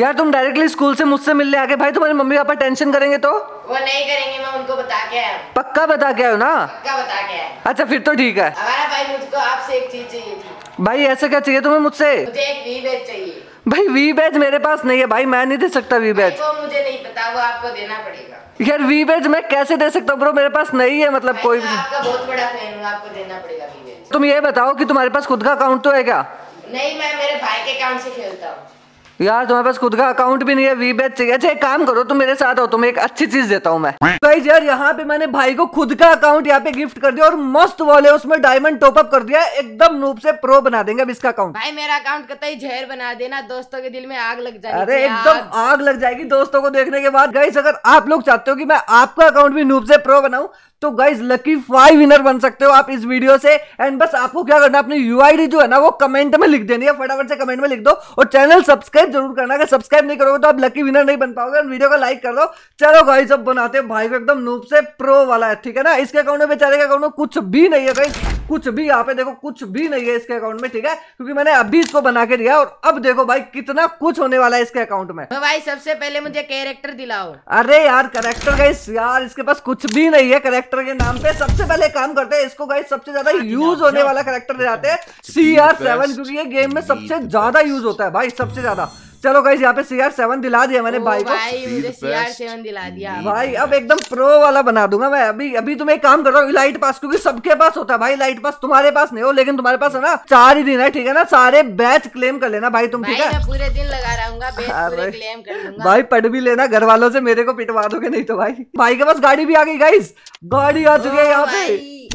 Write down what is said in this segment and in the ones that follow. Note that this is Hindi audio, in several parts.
यार तुम डायरेक्टली स्कूल से मुझसे मिलने आके भाई तुम्हारे मम्मी पापा टेंशन करेंगे तो वो नहीं करेंगे मैं उनको बता के आया पक्का बता के आयो ना पक्का बता के आया अच्छा फिर तो ठीक है भाई मुझको आपसे एक चीज चाहिए थी भाई ऐसे क्या चाहिए तुम्हें मुझसे मुझे एक वी बैच चाहिए भाई वी बैच मेरे पास नहीं है भाई मैं नहीं दे सकता वी बैच वो मुझे नहीं पता वो आपको देना पड़ेगा यार वी बैच मैं कैसे दे सकता हूँ ब्रो मेरे पास नहीं है मतलब कोई भी आपका बहुत बड़ा फैन हूँ आपको देना पड़ेगा वी बैच तुम ये बताओ कि तुम्हारे पास खुद का अकाउंट तो है क्या नहीं मैं मेरे भाई के अकाउंट से खेलता हूँ यार तुम्हारे पास खुद का अकाउंट भी नहीं है वी बैच चाहिए अच्छा एक काम करो तुम मेरे साथ हो तुम्हें एक अच्छी चीज देता हूँ मैं भाई यार यहाँ पे मैंने भाई को खुद का अकाउंट यहाँ पे गिफ्ट कर दिया और मस्त वाले उसमें डायमंड टॉपअप कर दिया एकदम नूप से प्रो बना देंगे अब इसका अकाउंट भाई मेरा अकाउंट कतई तो जहर बना देना दोस्तों के दिल में आग लग जाएगी अरे एकदम आग लग जाएगी दोस्तों को देखने के बाद गाइस अगर आप लोग चाहते हो कि मैं आपका अकाउंट भी नूप से प्रो बनाऊँ तो गाइज लकी फाइव विनर बन सकते हो आप इस वीडियो से एंड बस आपको क्या करना अपनी यू जो है ना वो कमेंट में लिख देनी है फटाफट से कमेंट में लिख दो और चैनल सब्सक्राइब जरूर करना अगर सब्सक्राइब नहीं करोगे तो आप लकी विनर नहीं बन पाओगे वीडियो को लाइक कर दो चलो गाइज अब बनाते हैं भाई को एकदम नूप से प्रो वाला है ठीक है ना इसके अकाउंट में बेचारे के अकाउंट में कुछ भी नहीं है गाइज कुछ भी यहाँ पे देखो कुछ भी नहीं है इसके अकाउंट में ठीक है क्योंकि मैंने अभी इसको बना के दिया और अब देखो भाई कितना कुछ होने वाला है इसके अकाउंट में तो भाई सबसे पहले मुझे कैरेक्टर दिलाओ अरे यार करेक्टर गाइस यार इसके पास कुछ भी नहीं है करेक्टर के नाम पे सबसे पहले काम करते हैं इसको गाइस सबसे ज्यादा यूज होने वाला करेक्टर दिलाते हैं सी आर सेवन क्योंकि ये गेम में सबसे ज्यादा यूज होता है भाई सबसे ज्यादा चलो गाइस यहाँ पे सीआर सेवन दिला दिया मैंने भाई को भाई मुझे सीआर सेवन दिला दिया भाई अब एकदम प्रो वाला बना दूंगा मैं अभी अभी तुम एक काम कर रहा हूँ लाइट पास क्योंकि सबके पास होता है भाई लाइट पास तुम्हारे पास नहीं हो लेकिन तुम्हारे पास है ना चार ही दिन है ठीक है ना सारे बैच क्लेम कर लेना भाई तुम ठीक है पूरे दिन लगा रहूंगा हाँ भाई पढ़ भी लेना घर वालों से मेरे को पिटवा दोगे नहीं तो भाई भाई के पास गाड़ी भी आ गई गाइस गाड़ी आ चुकी है यहाँ पे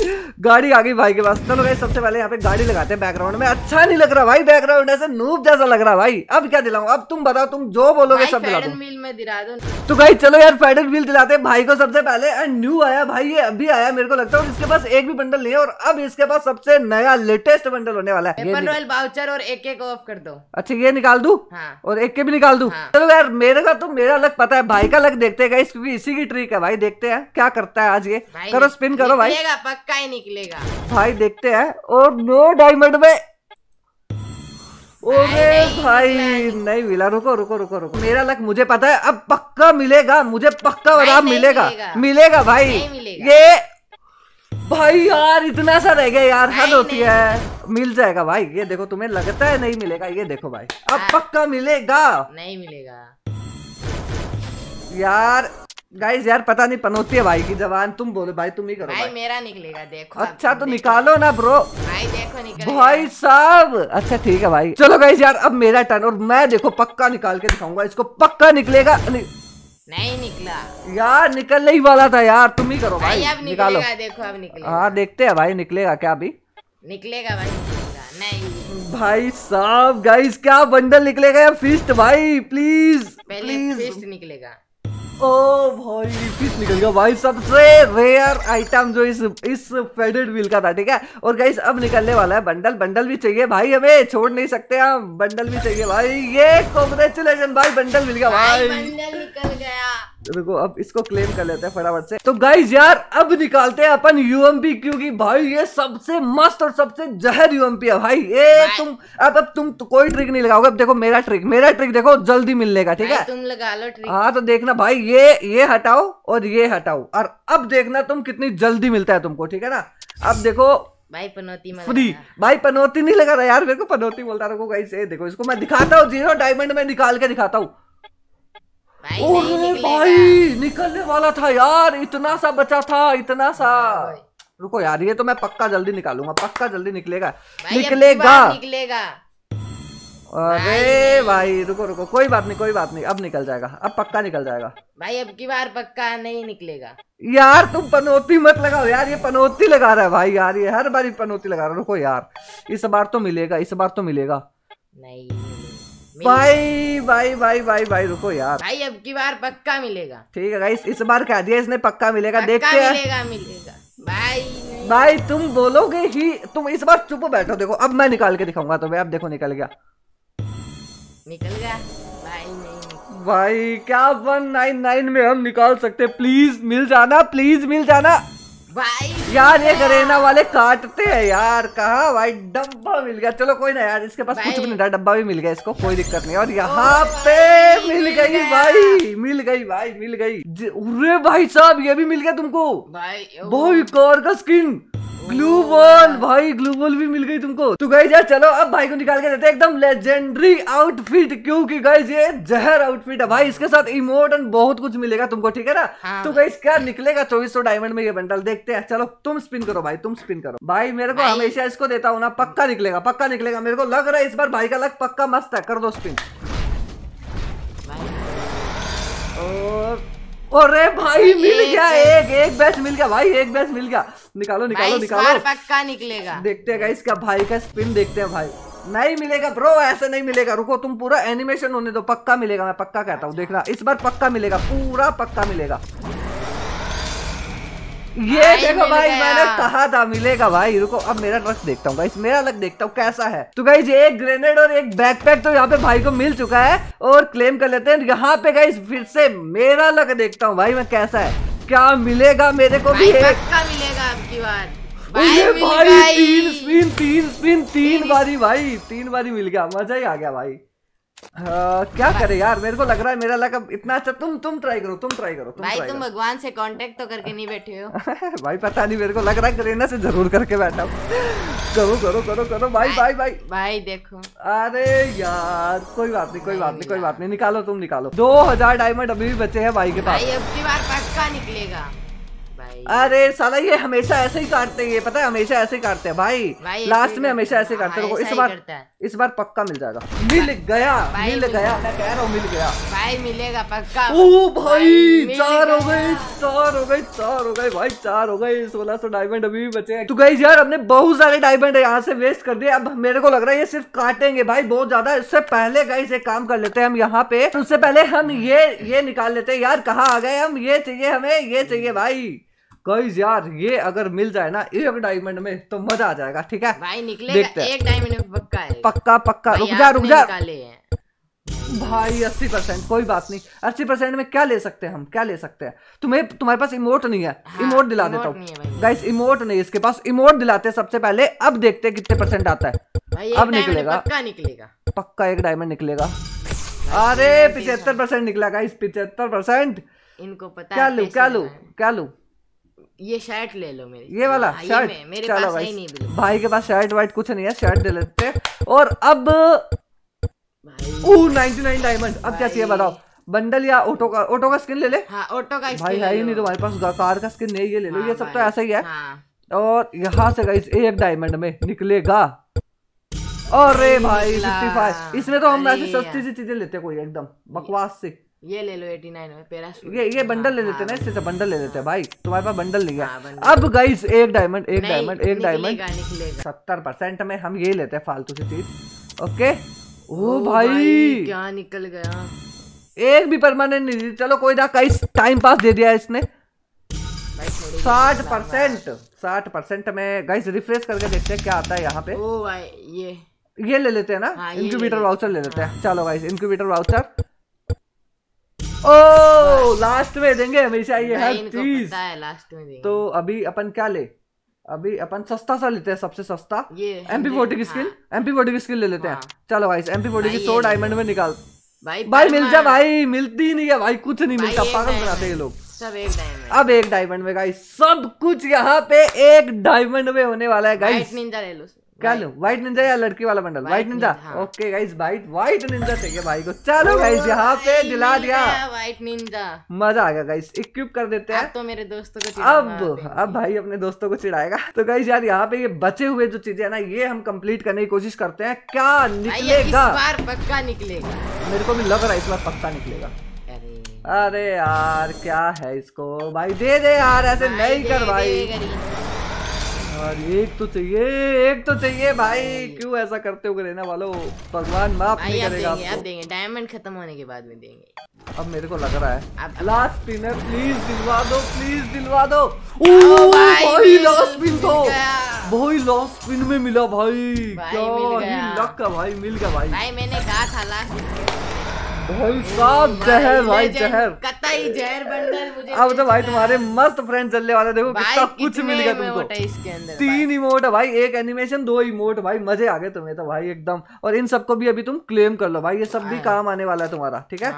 गाड़ी आ गई भाई के पास चलो भाई सबसे पहले यहाँ पे गाड़ी लगाते हैं बैकग्राउंड में अच्छा नहीं लग रहा भाई बैकग्राउंड ऐसे नूब जैसा लग रहा भाई अब क्या दिलाऊं अब तुम बताओ तुम जो बोलोगे सब दिला दो तो भाई चलो यार फेडरल व्हील दिलाते हैं भाई को सबसे पहले एंड न्यू आया भाई ये अभी आया मेरे को लगता है इसके पास एक भी बंडल नहीं है और अब इसके पास सबसे नया लेटेस्ट बंडल होने वाला है अच्छा ये निकाल दू हाँ। और एक के भी निकाल दू हाँ। चलो यार मेरे का तो मेरा अलग पता है भाई का अलग देखते है इसी की ट्रिक है भाई देखते हैं क्या करता है आज ये करो स्पिन करो भाई पक्का ही निकलेगा भाई देखते हैं और नो डायमंड में ओरे भाई नहीं मिला रुको रुको रुको रुको मेरा लक मुझे पता है अब पक्का मिलेगा मुझे पक्का बता मिलेगा मिलेगा भाई मिलेगा। ये भाई यार इतना सा रह गया यार हद होती है मिल जाएगा भाई ये देखो तुम्हें लगता है नहीं मिलेगा ये देखो भाई अब हाँ। पक्का मिलेगा नहीं मिलेगा यार गाइस यार पता नहीं पनौती है भाई की जवान तुम बोलो भाई तुम ही करो भाई, भाई। मेरा निकलेगा देखो अच्छा तो देखो। निकालो ना ब्रो भाई देखो निकलेगा भाई साहब अच्छा ठीक है भाई चलो गाइस यार अब मेरा टर्न और मैं देखो पक्का निकाल के दिखाऊंगा इसको पक्का निकलेगा नि... नहीं निकला यार निकलने ही वाला था यार तुम ही करो भाई, अब निकालो देखो अब हाँ देखते है भाई निकलेगा क्या अभी निकलेगा भाई नहीं भाई साहब गाइस क्या बंडल निकलेगा या फिस्ट भाई प्लीज प्लीज फिस्ट निकलेगा ओ भाई फिश निकल गया भाई सबसे रेयर आइटम जो इस इस फेडेड व्हील का था ठीक है और गाइस अब निकलने वाला है बंडल बंडल भी चाहिए भाई हमें छोड़ नहीं सकते हम बंडल भी चाहिए भाई ये कॉन्ग्रेचुलेजन भाई बंडल मिल गया भाई, भाई बंडल निकल गया देखो अब इसको क्लेम कर लेते हैं फटाफट से तो गाइज यार अब निकालते हैं अपन यूएमपी क्योंकि भाई ये सबसे मस्त और सबसे जहर यूएमपी है भाई ये तुम अब अब तुम तो कोई ट्रिक नहीं लगाओगे अब देखो मेरा ट्रिक मेरा ट्रिक देखो जल्दी मिलने का ठीक है तुम लगा लो ट्रिक हाँ तो देखना भाई ये ये हटाओ और ये हटाओ और अब देखना तुम कितनी जल्दी मिलता है तुमको ठीक है ना अब देखो भाई पनौती फ्री भाई पनौती नहीं लगा रहा यार मेरे को पनौती बोलता रखो गाइस देखो इसको मैं दिखाता हूँ जीरो डायमंड में निकाल के दिखाता हूँ भाई ओए भाई निकलने वाला था यार इतना सा बचा था इतना सा रुको यार ये तो मैं पक्का जल्दी निकालूंगा पक्का जल्दी निकलेगा निकलेगा निकलेगा अरे भाई रुको रुको कोई बात नहीं कोई बात नहीं अब निकल जाएगा अब पक्का निकल जाएगा भाई अब की बार पक्का नहीं निकलेगा यार तुम पनौती मत लगाओ यार ये पनौती लगा रहा है भाई यार ये हर बार पनौती लगा रहा है रुको यार इस बार तो मिलेगा इस बार तो मिलेगा नहीं भाई भाई भाई भाई भाई रुको यार भाई अब की बार पक्का मिलेगा ठीक है गाइस इस बार कह दिया इसने पक्का मिलेगा देखते मिलेगा मिलेगा भाई भाई तुम बोलोगे ही तुम इस बार चुप बैठो देखो अब मैं निकाल के दिखाऊंगा तुम्हें अब देखो निकल गया निकल गया भाई नहीं भाई क्या वन नाइन नाइन में हम निकाल सकते प्लीज मिल जाना प्लीज मिल जाना भाई यार ये करेना वाले काटते हैं यार कहा भाई डब्बा मिल गया चलो कोई ना यार इसके पास कुछ भी नहीं था डब्बा भी मिल गया इसको कोई दिक्कत नहीं और यहाँ पे मिल गई भाई मिल गई भाई मिल गई अरे भाई साहब ये भी मिल गया तुमको भाई कार का स्किन ग्लू बॉल भाई ग्लू बॉल भी मिल गई तुमको तो गाइज यार चलो अब भाई को निकाल के देते एकदम लेजेंडरी आउटफिट क्योंकि गाइज ये जहर आउटफिट है भाई इसके साथ इमोट एंड बहुत कुछ मिलेगा तुमको ठीक है ना हाँ। तो गाइज क्या निकलेगा चौबीस डायमंड में ये बंडल देखते हैं चलो तुम स्पिन करो भाई तुम स्पिन करो भाई मेरे को हमेशा इसको देता हूँ ना पक्का निकलेगा पक्का निकलेगा मेरे को लग रहा है इस बार भाई का लग पक्का मस्त है कर दो स्पिन और अरे भाई मिल गया तो- एक एक बैच मिल गया भाई एक बैच मिल गया निकालो निकालो निकालो पक्का निकलेगा देखते हैं इसका भाई का स्पिन देखते हैं भाई नहीं मिलेगा ब्रो ऐसे नहीं मिलेगा रुको तुम पूरा एनिमेशन होने दो पक्का मिलेगा मैं पक्का कहता हूँ देखना इस बार पक्का मिलेगा पूरा पक्का मिलेगा ये देखो भाई मैंने कहा था मिलेगा भाई रुको अब मेरा ट्रक देखता हूँ भाई मेरा लग देखता हूँ कैसा है तो गाइज एक ग्रेनेड और एक बैकपैक तो यहाँ पे भाई को मिल चुका है और क्लेम कर लेते हैं यहाँ पे गई फिर से मेरा लग देखता हूँ भाई मैं कैसा है क्या मिलेगा मेरे को भी मिलेगा आपकी बार भाई, भाई तीन स्पिन तीन स्पिन तीन बारी भाई तीन बारी मिल गया मजा ही आ गया भाई हाँ, क्या करे यार मेरे को लग रहा है मेरा लग इतना अच्छा तुम तुम ट्राई करो तुम ट्राई करो तुम भाई तुम भगवान से कांटेक्ट तो करके नहीं बैठे हो भाई पता नहीं मेरे को लग रहा है करीना से जरूर करके बैठा करो करो करो करो भाई भाई भाई भाई देखो अरे यार कोई बात नहीं कोई बात नहीं कोई बात नहीं निकालो तुम निकालो दो डायमंड अभी भी बचे हैं भाई के पास भाई अब की बार पक्का निकलेगा भाई अरे साला ये हमेशा ऐसे ही काटते हैं ये पता है हमेशा ऐसे ही काटते हैं भाई, भाई लास्ट में हमेशा ऐसे काटते हैं हाँ, इस बार इस बार पक्का मिल जाएगा मिल गया मिल गया मैं कह रहा हूँ मिल गया भाई मिलेगा पक्का ओ भाई चार हो गए चार हो गए चार हो गए भाई चार हो गए सोलह सौ डायमंड अभी भी बचे तो गई यार हमने बहुत सारे डायमंड यहाँ से वेस्ट कर दिए अब मेरे को लग रहा है ये सिर्फ काटेंगे भाई बहुत ज्यादा इससे पहले गई से काम कर लेते हैं हम यहाँ पे उससे पहले हम ये ये निकाल लेते हैं यार कहाँ आ गए हम ये चाहिए हमें ये चाहिए भाई गाइस यार ये अगर मिल जाए ना एक डायमंड में तो मजा आ जाएगा ठीक है भाई निकलेगा एक डायमंड में पक्का है पक्का पक्का रुक जा रुक जा भाई अस्सी परसेंट कोई बात नहीं अस्सी परसेंट में क्या ले सकते हैं हम क्या ले सकते हैं तुम्हें तुम्हारे पास इमोट नहीं है हाँ, इमोट दिला देता हूँ गाइस इमोट नहीं इसके पास इमोट दिलाते सबसे पहले अब देखते हैं कितने परसेंट आता है अब निकलेगा पक्का निकलेगा पक्का एक डायमंड निकलेगा अरे पिछहत्तर परसेंट निकला गाइस पिछहत्तर परसेंट इनको पता क्या लू क्या लू क्या लू ये शर्ट ले लो मेरी ये वाला शर्ट हाँ, मेरे पास भाई, ही नहीं भाई के पास शर्ट वाइट कुछ नहीं है शर्ट ले लेते और अब ओ 99 डायमंड अब क्या चाहिए बताओ बंडल या ऑटो का ऑटो का स्किन ले ले हाँ, ऑटो का स्किन भाई है ही नहीं तुम्हारे पास कार का स्किन नहीं ये ले लो हाँ, ये सब तो ऐसा ही है हाँ। और यहाँ से गाइस एक डायमंड में निकलेगा अरे भाई 55 इसमें तो हम ऐसी सस्ती सी चीजें लेते हैं कोई एकदम बकवास से ये ले लो 89 पेरा ये ये बंडल ले लेते ना हाँ। इससे तो बंडल ले लेते हैं भाई तुम्हारे पास बंडल नहीं है हाँ, अब गाइस एक डायमंड एक डायमंड एक डायमंड सत्तर परसेंट में हम ये लेते हैं फालतू की चीज ओके ओ भाई क्या निकल गया एक भी परमानेंट नहीं दी चलो कोई ना कई टाइम पास दे दिया इसने साठ परसेंट साठ परसेंट में गाइस रिफ्रेश करके देखते हैं क्या आता है यहाँ पे ओ भाई ये ये ले लेते हैं ना इंक्यूबेटर हाँ, वाउचर ले लेते हैं चलो guys incubator voucher oh oh, last में देंगे हमेशा ये हर तो चीज लास्ट में तो अभी अपन क्या ले अभी अपन सस्ता सा लेते हैं सबसे सस्ता एमपी फोर्टी की स्किल एमपी फोर्टी की स्किल ले लेते हैं हाँ। चलो भाई एमपी फोर्टी की सो डायमंड में निकाल भाई भाई मिल जा भाई मिलती नहीं है भाई कुछ नहीं मिलता पागल बनाते ये लोग सब एक डायमंड अब एक डायमंड में गाइस सब कुछ यहाँ पे एक डायमंड में होने वाला है गाइस निंजा ले लो क्या लूँ व्हाइट निंजा या लड़की वाला bundle white ninja okay guys white white ninja चाहिए भाई को चलो गाइस यहाँ पे दिला दिया व्हाइट निंजा मजा आ गया गाइस इक्विप कर देते हैं तो मेरे दोस्तों को अब अब भाई अपने दोस्तों को चिढ़ाएगा तो गाइस यार यहाँ पे ये बचे हुए जो चीजें ना ये हम कम्प्लीट करने की कोशिश करते हैं क्या निकलेगा पक्का निकलेगा मेरे को भी लग रहा है इस बार पक्का निकलेगा अरे यार क्या है इसको भाई दे दे यार ऐसे नहीं कर भाई यार एक तो चाहिए एक तो चाहिए भाई क्यों ऐसा करते हो रहने वालों भगवान माफ नहीं करेगा आप देंगे, डायमंड खत्म होने के बाद में देंगे अब मेरे को लग रहा है लास्ट पिन है प्लीज दिलवा दो प्लीज दिलवा दो ओ भाई लास्ट पिन तो भाई लास्ट पिन में मिला भाई क्या लक का भाई मिल गया भाई भाई मैंने कहा था लास्ट भाई साहब जहर भाई जहर कतई जहर बनकर मुझे अब तो भाई तुम्हारे मस्त फ्रेंड चलने वाले देखो कितना कुछ मिल गया तुमको तीन इमोट है भाई एक एनिमेशन दो इमोट भाई मजे आ गए तुम्हें तो भाई एकदम और इन सबको भी अभी तुम क्लेम कर लो भाई ये सब भी हाँ। काम आने वाला है तुम्हारा ठीक है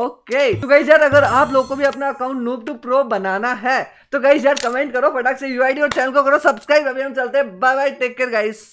ओके हाँ तो गई यार अगर आप लोग को भी अपना अकाउंट नूब टू प्रो बनाना है तो गई यार कमेंट करो फटाक से यूआईडी और चैनल को करो सब्सक्राइब अभी हम चलते हैं bye bye take care guys